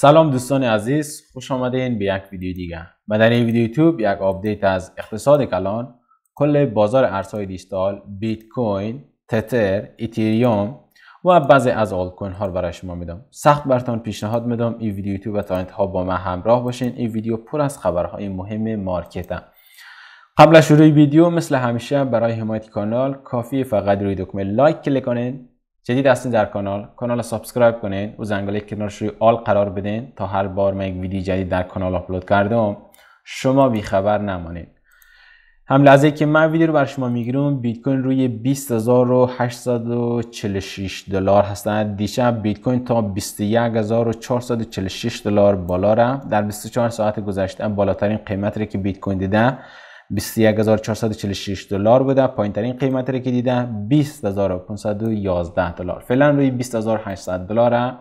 سلام دوستان عزیز خوش آمدین به یک ویدیو دیگه و در این ویدیو یوتیوب یک آپدیت از اقتصاد کلان کل بازار ارزهای دیجیتال بیت کوین تتر ایتریوم و بعضی از آل کوین ها رو برای شما میدم سخت براتون پیشنهاد میدم این ویدیو یوتیوب تا انتها با من همراه باشین این ویدیو پر از خبرهای مهم مارکت قبل از شروع ویدیو مثل همیشه برای حمایت کانال کافی فقط روی دکمه لایک کلیک کنین جدید هستین در کانال کانال سابسکرایب کنید و زنگوله کنارش روی آل قرار بدین تا هر بار من یک ویدیو جدید در کانال آپلود کردم شما بیخبر نمانید هم لحظه که من ویدیو رو بر شما میگیرم بیت کوین روی 20846 دلار هستند دیشب بیت کوین تا 21446 دلار بالا رفت در 24 ساعت گذشته بالاترین قیمتی که بیت کوین دیدم 21446 دلار بوده پایین ترین قیمت که دیده 20511 دلار فعلا روی 20800 دلاره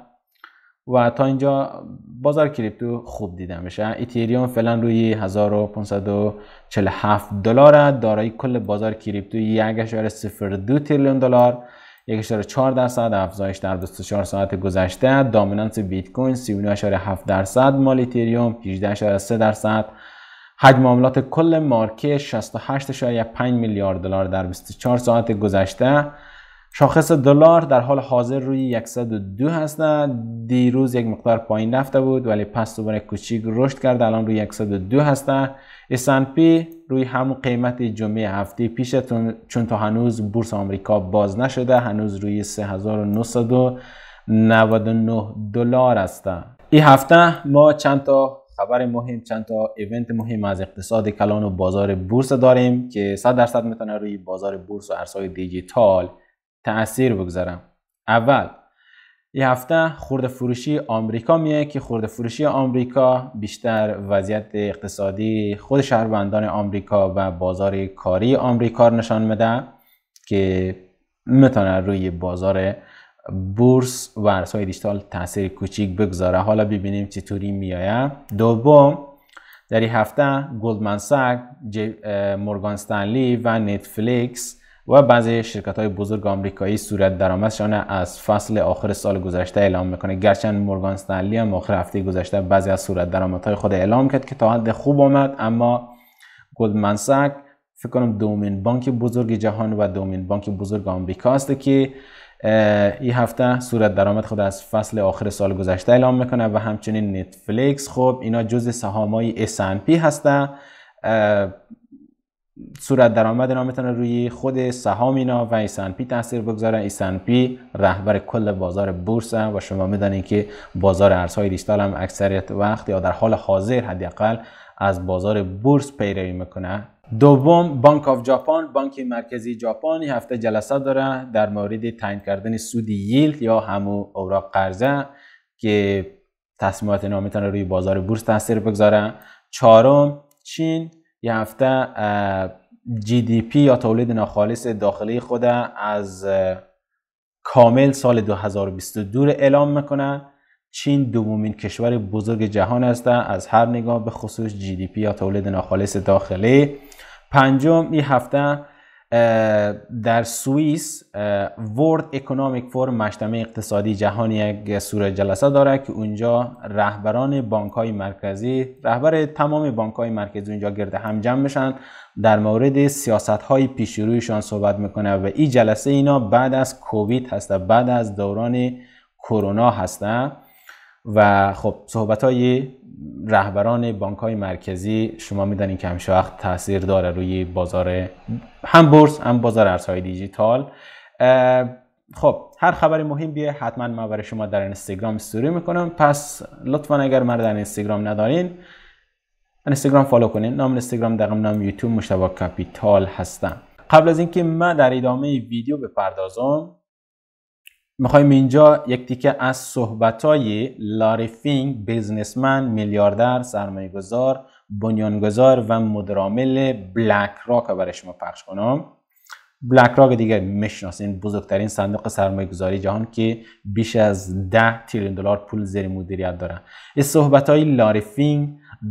و تا اینجا بازار کریپتو خوب دیده میشه ایتریوم فعلا روی 1547 دلار دارایی کل بازار کریپتو 1.02 تریلیون دلار 1.4 درصد افزایش در 24 ساعت گذشته دامینانس بیت کوین 39.7 درصد مال اتریوم 18.3 درصد حجم معاملات کل مارکه 68.5 میلیارد دلار در 24 ساعت گذشته شاخص دلار در حال حاضر روی 102 هستند دیروز یک مقدار پایین رفته بود ولی پس دوباره کوچیک رشد کرد الان روی 102 هسته پی روی همون قیمت جمعه هفته پیش چون تا هنوز بورس آمریکا باز نشده هنوز روی 3999 دلار است این هفته ما چند تا خبر مهم چند تا ایونت مهم از اقتصاد کلان و بازار بورس داریم که 100 درصد میتونه روی بازار بورس و ارزهای دیجیتال تاثیر بگذارم اول این هفته خورده فروشی آمریکا میه که خورده فروشی آمریکا بیشتر وضعیت اقتصادی خود شهروندان آمریکا و بازار کاری آمریکا نشان میده که میتونه روی بازار بورس و ارزهای دیجیتال تاثیر کوچیک بگذاره حالا ببینیم چطوری میآید دوم در این هفته گلدمن ساک مورگان استنلی و نتفلیکس و بعضی شرکت های بزرگ آمریکایی صورت درآمدشان از فصل آخر سال گذشته اعلام میکنه گرچند مورگان استنلی هم آخر هفته گذشته بعضی از صورت درآمدهای خود اعلام کرد که تا حد خوب آمد اما گلدمن ساک فکر کنم دومین بانک بزرگ جهان و دومین بانک بزرگ آمریکا است که این هفته صورت درآمد خود از فصل آخر سال گذشته اعلام میکنه و همچنین نتفلیکس خب اینا جز سهامای S&P هسته صورت درآمد اینا میتونه روی خود سهام اینا و S&P تاثیر بگذاره S&P رهبر کل بازار بورس و شما میدانید که بازار ارزهای دیجیتال هم اکثریت وقت یا در حال حاضر حداقل از بازار بورس پیروی میکنه دوم بانک آف جاپان بانک مرکزی ژاپن هفته جلسه داره در مورد تعیین کردن سود ییلد یا همو اوراق قرضه که تصمیمات نامیتان روی بازار بورس تاثیر بگذاره چهارم چین یه هفته جی دی پی یا تولید ناخالص داخلی خود از کامل سال 2022 اعلام میکنه چین دومین کشور بزرگ جهان است از هر نگاه به خصوص جی دی پی یا تولید ناخالص داخلی پنجم این هفته در سوئیس ورد اکونومیک فورم مجتمع اقتصادی جهانی یک سوره جلسه داره که اونجا رهبران بانک های مرکزی رهبر تمام بانک های مرکزی اونجا گرده هم جمع میشن در مورد سیاست های پیش رویشان صحبت میکنه و این جلسه اینا بعد از کووید هسته بعد از دوران کرونا هسته و خب صحبت های رهبران بانک های مرکزی شما میدانید که همیشه وقت تاثیر داره روی بازار هم بورس هم بازار ارزهای دیجیتال خب هر خبر مهم بیه حتما من برای شما در اینستاگرام استوری میکنم پس لطفا اگر من در اینستاگرام ندارین اینستاگرام فالو کنین نام اینستاگرام دقم نام یوتیوب مشتبه کپیتال هستم قبل از اینکه من در ادامه ویدیو بپردازم میخوایم اینجا یک تیکه از صحبت های لاری فینگ بیزنسمن میلیاردر گذار، بنیانگذار و مدرامل بلک راک برای شما پخش کنم بلک راک دیگه میشناسین بزرگترین صندوق سرمایه گذاری جهان که بیش از ده تریلیون دلار پول زیر مدیریت داره، این صحبت های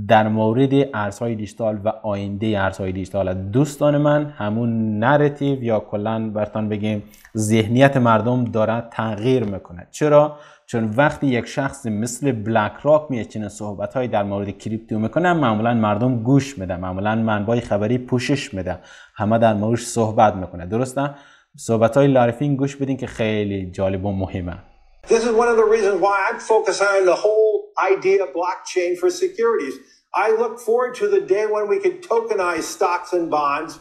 در مورد ارزهای دیجیتال و آینده ارزهای دیجیتال دوستان من همون نراتیو یا کلا برتان بگیم ذهنیت مردم داره تغییر میکنه چرا چون وقتی یک شخص مثل بلک راک میاد چنین صحبت های در مورد کریپتو میکنه معمولا مردم گوش میده معمولا منبع خبری پوشش میده همه در موردش صحبت میکنه درسته صحبت های لارفین گوش بدین که خیلی جالب و مهمه This is one of the reasons why I'm focusing on the whole idea blockchain for securities. I look forward to the day when we can tokenize stocks and bonds,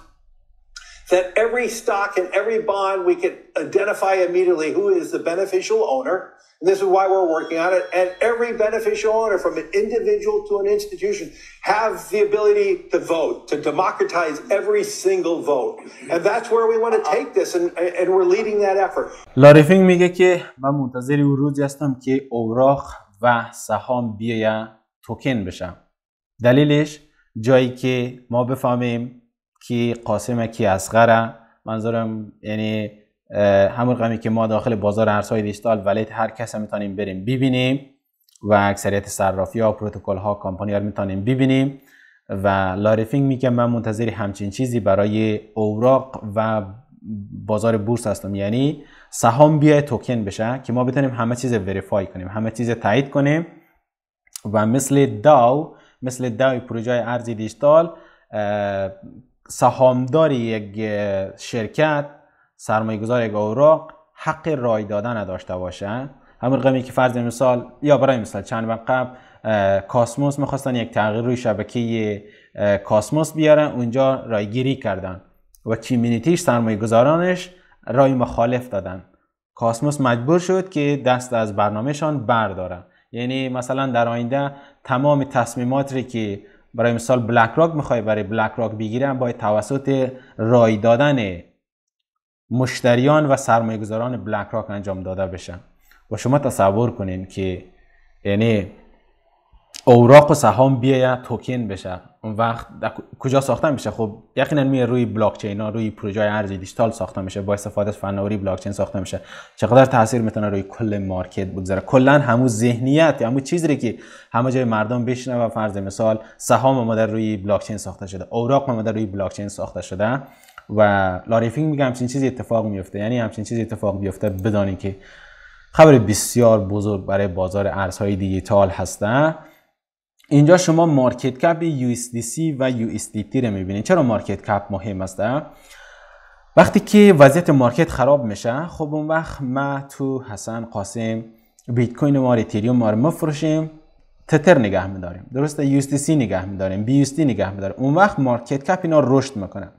that every stock and every bond we can identify immediately who is the beneficial owner. And this is why we're working on it. And every beneficial owner, from an individual to an institution, have the ability to vote, to democratize every single vote. And that's where we want to take this, and, and we're leading that effort. لارفینگ میگه که من منتظر اون روزی هستم که اوراق و سهام بیای توکن بشم دلیلش جایی که ما بفهمیم که قاسم کی اصغره منظورم یعنی همون قمی که ما داخل بازار ارزهای دیجیتال ولید هر کس میتونیم بریم ببینیم و اکثریت صرافی ها پروتکل ها کمپانی ها میتونیم ببینیم و لارفینگ میگه من منتظری همچین چیزی برای اوراق و بازار بورس هستم یعنی سهام بیای توکن بشه که ما بتونیم همه چیز وریفای کنیم همه چیز تایید کنیم و مثل داو مثل داو پروژه ارزی دیجیتال سهامدار یک شرکت گذار یک اوراق حق رای دادن نداشته باشه همون رقمی که فرض مثال یا برای مثال چند وقت قبل کاسموس میخواستن یک تغییر روی شبکه کاسموس بیارن اونجا رایگیری کردن و کیمینیتیش سرمایه گذارانش رای مخالف دادن کاسموس مجبور شد که دست از برنامهشان بردارن یعنی مثلا در آینده تمام تصمیمات که برای مثال بلک راک میخوای برای بلک راک بگیرن باید توسط رای دادن مشتریان و سرمایه گذاران بلک راک انجام داده بشن و شما تصور کنین که یعنی اوراق و سهام بیاید توکن بشه اون وقت کجا ساختن میشه خب یقینا می روی بلاک چین ها روی پروژه ارز دیجیتال ساخته میشه با استفاده از فناوری بلاک چین ساخته میشه چقدر تاثیر میتونه روی کل مارکت بگذاره کلا همون ذهنیت همو همون چیزی که همه جای مردم بشنه و فرض مثال سهام ما در روی بلاک چین ساخته شده اوراق ما در روی بلاک چین ساخته شده و لاریفینگ میگم همچین چیزی اتفاق میفته یعنی همچین چیزی اتفاق بیفته بدانی که خبر بسیار بزرگ برای بازار ارزهای دیجیتال هستن. اینجا شما مارکت کپ USDC و USDT رو میبینید چرا مارکت کپ مهم است وقتی که وضعیت مارکت خراب میشه خب اون وقت ما تو حسن قاسم بیت کوین ما اتریوم ما رو مفروشیم تتر نگه میداریم درسته USDC نگه میداریم BUSD نگه میداریم اون وقت مارکت کپ اینا رشد میکنه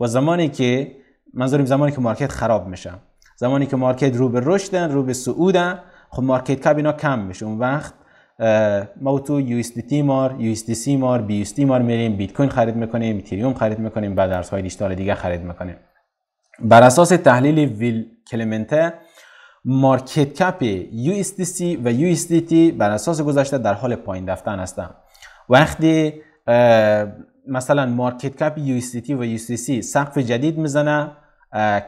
و زمانی که منظوریم زمانی که مارکت خراب میشه زمانی که مارکت رو به رشدن رو به صعودن خب مارکت کپ اینا کم میشه اون وقت ما تو یو دی مار یو اس دی مار بی مار میریم بیت کوین خرید میکنیم اتریوم خرید میکنیم بعد های دیجیتال دیگه خرید میکنیم بر اساس تحلیل ویل کلمنته مارکت کپ یو اس و یو اس بر اساس گذشته در حال پایین رفتن هستن وقتی مثلا مارکت کپ یو اس و یو اس سقف جدید میزنه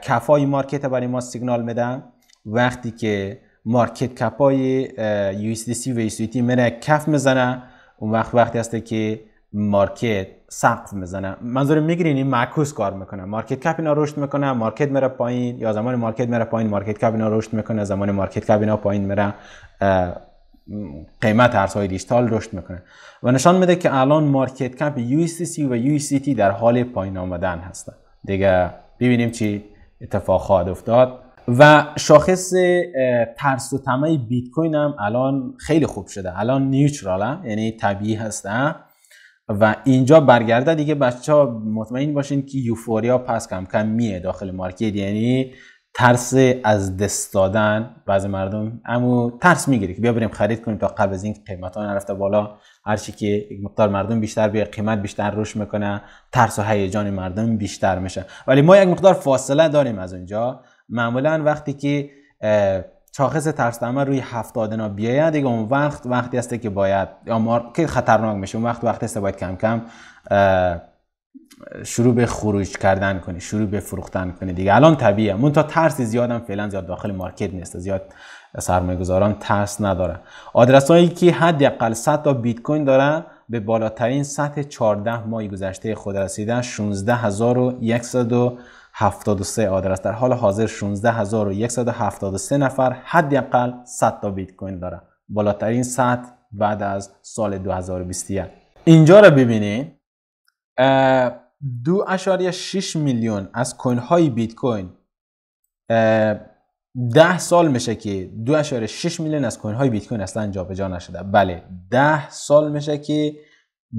کفای مارکت برای ما سیگنال میدن وقتی که مارکت کپ های سی و تی میره کف میزنه اون وقت وقتی هست که مارکت سقف میزنه منظور میگیرین این معکوس کار میکنه مارکت کپ اینا رشد میکنه مارکت میره پایین یا زمان مارکت میره پایین مارکت کپ اینا رشد میکنه زمان مارکت کپ اینا پایین میره قیمت ارزهای دیجیتال رشد میکنه و نشان میده که الان مارکت کپ سی و تی در حال پایین آمدن هستن دیگه ببینیم چی اتفاق افتاد و شاخص ترس و طمع بیت کوین هم الان خیلی خوب شده الان نیوترال یعنی طبیعی هستن و اینجا برگرده دیگه بچه ها مطمئن باشین که یوفوریا پس کم کم میه داخل مارکت یعنی ترس از دست دادن بعض مردم اما ترس میگیره که بیا بریم خرید کنیم تا قبل از این قیمت ها نرفته بالا هر که که مقدار مردم بیشتر به قیمت بیشتر روش میکنه ترس و هیجان مردم بیشتر میشه ولی ما یک مقدار فاصله داریم از اونجا معمولا وقتی که شاخص ترس روی 70 نا بیاید دیگه اون وقت وقتی است که باید آمار که خطرناک میشه اون وقت وقتی است باید کم کم شروع به خروج کردن کنی شروع به فروختن کنی دیگه الان طبیعیه مون تا ترس زیادم فعلا زیاد داخل مارکت نیست زیاد سرمایه گذاران ترس نداره آدرس هایی که حداقل 100 تا بیت کوین داره به بالاترین سطح 14 ماه گذشته خود رسیدن 16100 73 آدرس در حال حاضر 16173 نفر حداقل 100 تا بیت کوین داره بالاترین صد بعد از سال 2021 اینجا رو ببینید 2.6 میلیون از کوین های بیت کوین 10 سال میشه که 2.6 میلیون از کوین های بیت کوین اصلا جابجا نشده بله ده سال میشه که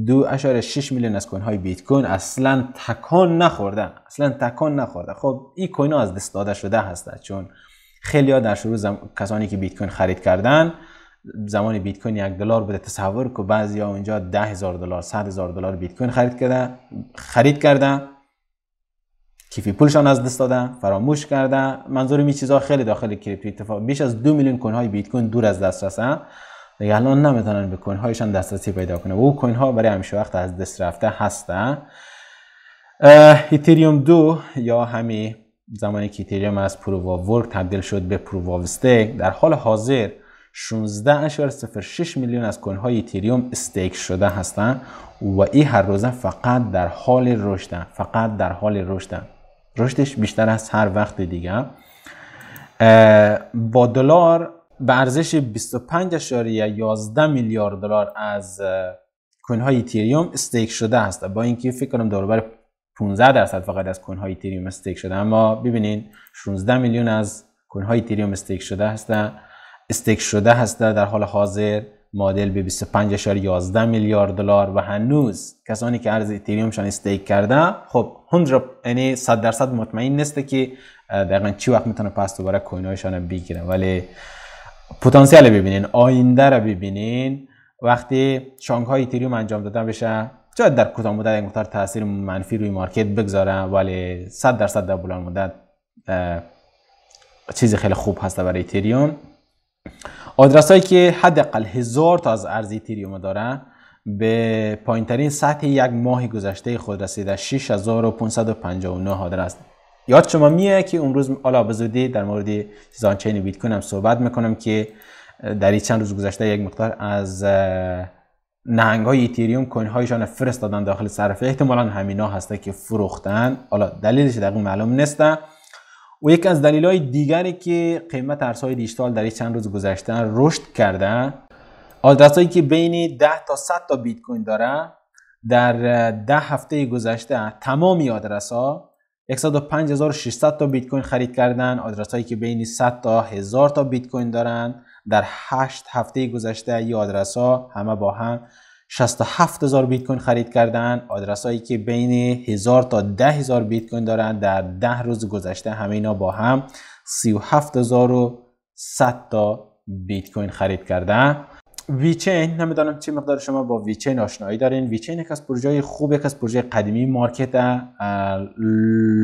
دو 2.6 آره میلیون از کوین های بیت کوین اصلا تکان نخورده اصلا تکان نخورده خب این کوین ها از دست داده شده هسته چون خیلی ها در شروع کسانی که بیت کوین خرید کردن زمان بیت کوین یک دلار بوده تصور که بعضی ها اونجا ده هزار دلار صد هزار دلار بیت کوین خرید کرده خرید کردن کیفی پولشان از دست داده فراموش کرده منظور این چیزها خیلی داخل کریپتو اتفاق بیش از دو میلیون کوین های بیت کوین دور از دسترس دیگه الان نمیتونن به کوین هایشان دسترسی پیدا کنه و او کوین ها برای همیشه وقت از دست رفته هستن ایتریوم دو یا همی زمانی که ایتریوم از پروف ورک تبدیل شد به پروو استیک در حال حاضر 16.06 میلیون از کوین های ایتریوم استیک شده هستن و این هر روزه فقط در حال رشدن فقط در حال رشدن رشدش بیشتر از هر وقت دیگه با دلار به ارزش 25.11 میلیارد دلار از کوین های ایتریوم استیک شده است. با اینکه فکر کنم دوربر 15 درصد فقط از کوین های ایتریوم استیک شده اما ببینین 16 میلیون از کوین های ایتریوم استیک شده است. استیک شده هست در حال حاضر مدل به 25.11 میلیارد دلار و هنوز کسانی که ارز شان استیک کرده خب 100 یعنی 100 درصد مطمئن نیست که دقیقا چی وقت میتونه پس دوباره هایشان بگیره ولی پتانسیل ببینین آینده رو ببینین وقتی شانگ های ایتریوم انجام دادن بشه شاید در کوتاه مدت یک مقدار تاثیر منفی روی مارکت بگذاره ولی 100 درصد در بلند مدت چیز خیلی خوب هست برای تریوم. آدرس هایی که حداقل هزار تا از ارز ایتریوم داره به پایین ترین سطح یک ماه گذشته خود رسیده 6559 آدرس یاد شما میه که امروز حالا بزودی در مورد سیزان چین بیت کوین هم صحبت میکنم که در این چند روز گذشته یک مقدار از نهنگ های ایتریوم کوین هایشان فرست دادن داخل صرفه احتمالا همینا هسته که فروختن حالا دلیلش دقیق معلوم نیست و یکی از دلیل های دیگری که قیمت ارزهای دیجیتال در این چند روز گذشته رشد کرده آدرس هایی که بین 10 تا 100 تا بیت کوین داره در ده هفته گذشته تمامی آدرس ها 105600 تا بیت کوین خرید کردن آدرس هایی که بین 100 تا 1000 تا بیت کوین دارن در 8 هفته گذشته یادرسا آدرس ها همه با هم 67000 بیت کوین خرید کردن آدرس که بین 1000 تا 10000 بیت کوین دارن در 10 روز گذشته همه اینا با هم 37100 تا بیت کوین خرید کردن ویچین نمیدانم چه مقدار شما با ویچین آشنایی دارین ویچین یک از پروژه خوب یک از پروژه قدیمی مارکت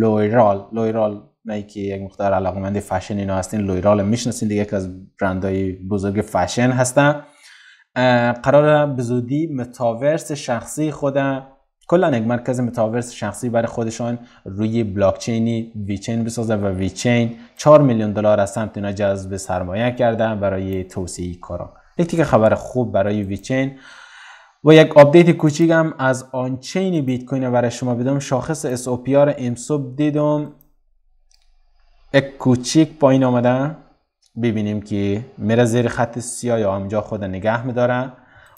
لویرال لویرال نه که یک مقدار علاقمند فشن اینا هستین لویرال میشناسین دیگه یک از برندهای بزرگ فشن هستن قرار به زودی متاورس شخصی خود کلا یک مرکز متاورس شخصی برای خودشان روی بلاکچینی ویچین بسازه و ویچین 4 میلیون دلار از سمت اینا جذب سرمایه کرده برای توسعه کارا یک خبر خوب برای ویچین و یک آپدیت کوچیکم از آنچین بیت کوین برای شما بدم شاخص اس او پی آر امصبح دیدم یک کوچیک پایین آمده ببینیم که میره زیر خط سیاه یا همجا خود نگه میداره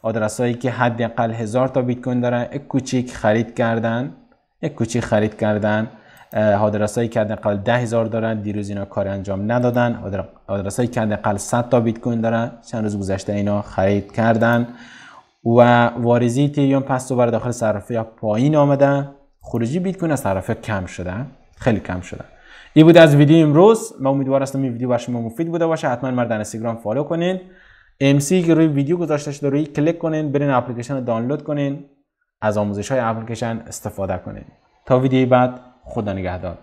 آدرس هایی که حداقل هزار تا بیت کوین داره یک کوچیک خرید کردن یک کوچیک خرید کردن های کرد قل 10000 دارن دیروز اینا کار انجام ندادن آدرسای کرد قل 100 تا بیت کوین دارن چند روز گذشته اینا خرید کردن و واریزی تیریوم پس دوباره داخل صرافی پایین آمدن خروجی بیت کوین از صرافی کم شدن خیلی کم شده. این بود از ویدیو امروز ما امیدوار هستم این ویدیو برای مفید بوده باشه حتما مردن در اینستاگرام فالو کنین ام سی که روی ویدیو گذاشته شده روی کلیک کنین برین اپلیکیشن رو دانلود کنین از آموزش های اپلیکیشن استفاده کنین تا ویدیو بعد خدا نگهدار